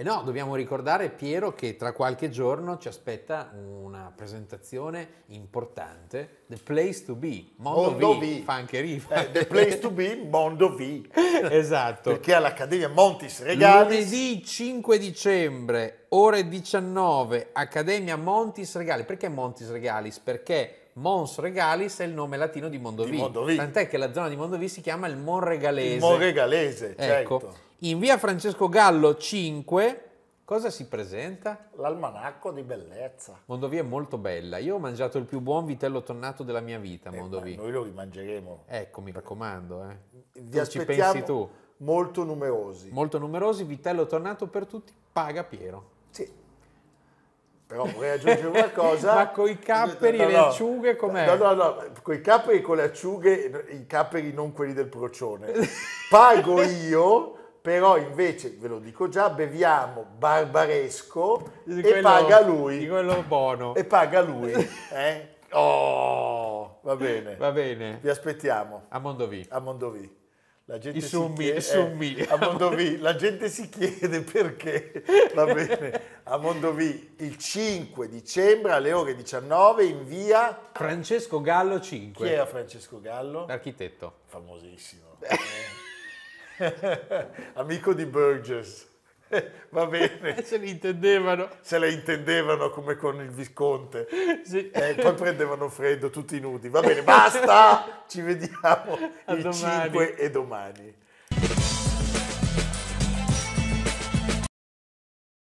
E eh no, dobbiamo ricordare Piero che tra qualche giorno ci aspetta una presentazione importante, The Place to Be, Mondo, Mondo v, v, fa anche rima. Eh, the Place to Be, Mondo V. esatto. Perché all'Accademia Montis Regalis. Lunedì 5 dicembre, ore 19, Accademia Montis Regalis. Perché Montis Regalis? Perché Mons Regalis è il nome latino di Mondovì. Di Tant'è che la zona di Mondovì si chiama il Monregalese. Il Monregalese, ecco. certo. Ecco in via Francesco Gallo 5. Cosa si presenta? L'almanacco di bellezza. Mondovì è molto bella. Io ho mangiato il più buon vitello tonnato della mia vita, eh, Mondovì. Eh, noi lo rimangeremo. Ecco, mi raccomando. Eh. Vi ci pensi tu. Molto numerosi. Molto numerosi, vitello tonnato per tutti, paga Piero. Sì. Però vorrei aggiungere una cosa. Ma con i capperi no, e le no, acciughe com'è? No, no, no, con i capperi e con le acciughe, i capperi non quelli del procione. Pago io però invece, ve lo dico già, beviamo barbaresco quello, e paga lui. di quello buono. E paga lui. Eh? Oh, va bene. Va bene. Vi aspettiamo. A Mondovì. A Mondovì. La gente, summi, chiede, eh, a Mondovì, la gente si chiede perché, va bene, a Mondovì il 5 dicembre alle ore 19 in via... Francesco Gallo 5. Chi era Francesco Gallo? L'architetto. Famosissimo. Eh. amico di Burgess. Va bene. Se le intendevano. Se le intendevano come con il Visconte. Sì. Eh, poi prendevano freddo, tutti nudi. Va bene, basta! Ci vediamo A il domani. 5 e domani.